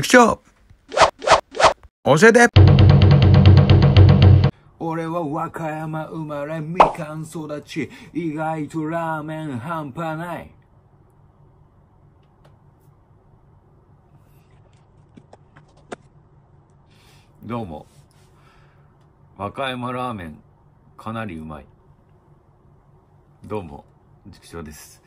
塾長教えて俺は和歌山生まれみかん育ち意外とラーメン半端ないどうも和歌山ラーメンかなりうまいどうも塾長です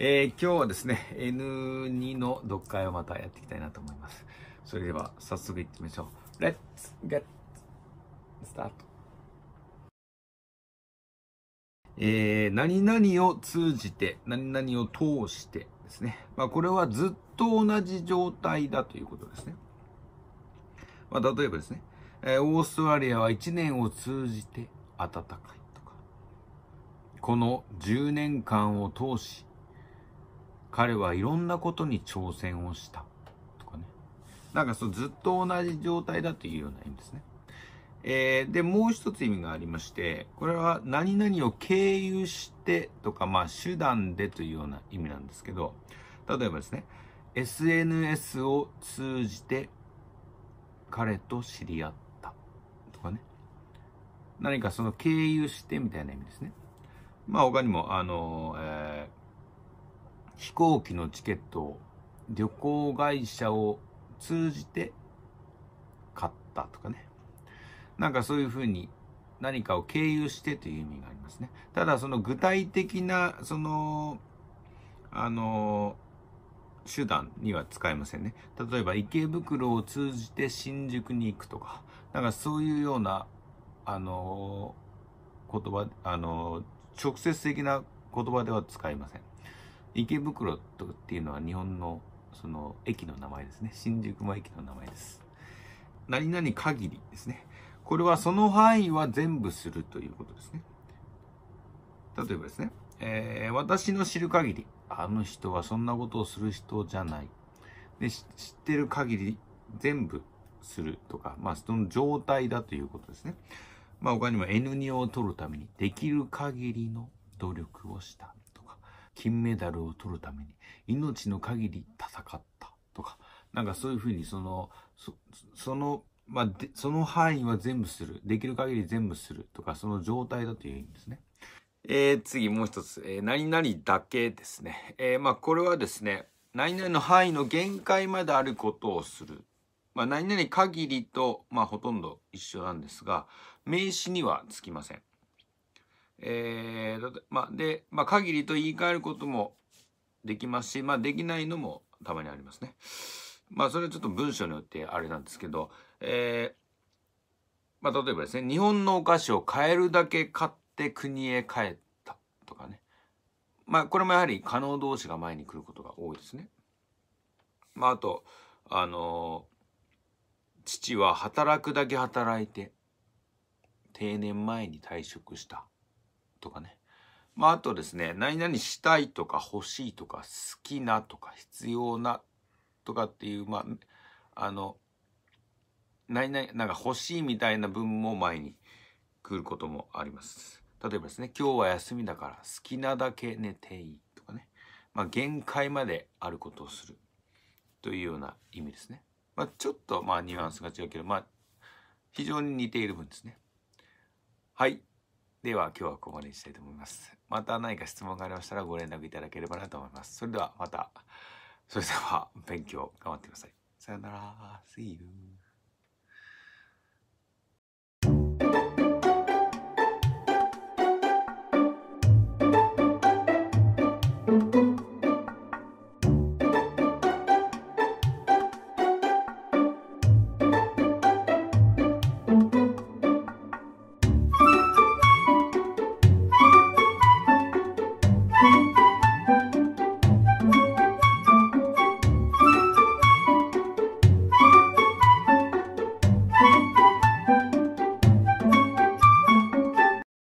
えー、今日はですね、N2 の読解をまたやっていきたいなと思います。それでは早速いってみましょう。Let's get start! えー、何々を通じて、何々を通してですね。まあ、これはずっと同じ状態だということですね。まあ、例えばですね、えー、オーストラリアは1年を通じて暖かいとか、この10年間を通し彼はいろんなことに挑戦をした。とかね。なんかそうずっと同じ状態だというような意味ですね。えー、で、もう一つ意味がありまして、これは何々を経由してとか、まあ手段でというような意味なんですけど、例えばですね、SNS を通じて彼と知り合ったとかね。何かその経由してみたいな意味ですね。まあ他にも、あの、えー飛行機のチケットを旅行会社を通じて買ったとかね。なんかそういうふうに何かを経由してという意味がありますね。ただその具体的な、その、あの、手段には使えませんね。例えば池袋を通じて新宿に行くとか、なんかそういうような、あの、言葉、あの、直接的な言葉では使いません。池袋っていうのは日本のその駅の名前ですね。新宿も駅の名前です。何々限りですね。これはその範囲は全部するということですね。例えばですね、えー、私の知る限り、あの人はそんなことをする人じゃない。で、知ってる限り全部するとか、まあその状態だということですね。まあ他にも N2 を取るためにできる限りの努力をした。金メダルを取るために命の限り戦ったとか、なんかそういうふうにその、そその、まあで、その範囲は全部する。できる限り全部するとか、その状態だという意味ですね。えー、次もう一つ、えー、何々だけですね。えー、まあこれはですね、何々の範囲の限界まであることをする。まあ何々限りと、まあほとんど一緒なんですが、名詞にはつきません。えー、まあ、で、まあ、限りと言い換えることもできますし、まあ、できないのもたまにありますね。まあ、それはちょっと文章によってあれなんですけど、えー、まあ、例えばですね、日本のお菓子を買えるだけ買って国へ帰ったとかね。まあ、これもやはり可能同士が前に来ることが多いですね。まあ、あと、あのー、父は働くだけ働いて、定年前に退職した。とかね。まあ、あとですね、何々したいとか欲しいとか好きなとか必要なとかっていう、まあ、あの、何々、なんか欲しいみたいな文も前に来ることもあります。例えばですね、今日は休みだから好きなだけ寝ていいとかね。まあ、限界まであることをするというような意味ですね。まあ、ちょっとまあニュアンスが違うけど、まあ、非常に似ている分ですね。はい。では今日はここまでにしたいと思います。また何か質問がありましたらご連絡いただければなと思います。それではまた、それでは勉強頑張ってください。さよなら。See you.